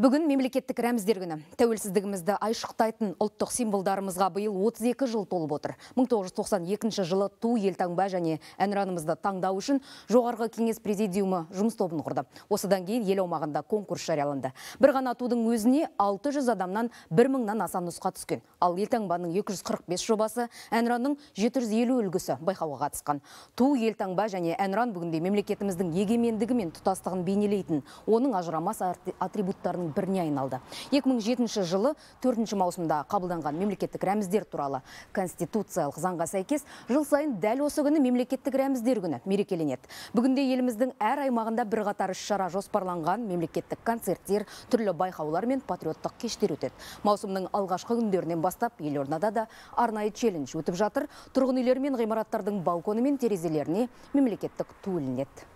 Бүгін мемлекеттік рәміздер күні. Тәуелсіздігімізді айшықтайтын ұлттық символдарымызға биыл 32 жыл толып отыр. 1992 жылы ту елтаңба және әнұранымызды таңдау үшін жоғарғы кеңес президиумы жұмыс тобын құрды. Осыдан кейін ел аумағында конкурс жарияланды. Бір ғана тудың өзіне 600 адамнан 1000-нан аса нұсқа түскен. Ал елтаңбаның 245 жобасы, әнұранның 750 үлгісі байқауға қатысқан. Ту елтаңба және әнұран бүгінде мемлекетіміздің егемендігі мен тұтастығын бейнелейтін, оның ажырамас атрибуттарын шарттарының біріне айналды 2007 жылы 4 маусымда қабылданған мемлекеттік рәміздер туралы конституциялық заңға сәйкес жыл сайын дәл осы күні мемлекеттік рәміздер күні мерекеленеді бүгінде еліміздің әр аймағында бірқатар іс шара жоспарланған мемлекеттік концерттер түрлі байқаулар мен патриоттық кештер өтеді маусымның алғашқы күндерінен бастап елордада да арнайы челлендж өтіп жатыр тұрғын үйлер мен ғимараттардың балконы мен терезелеріне мемлекеттік ту ілінеді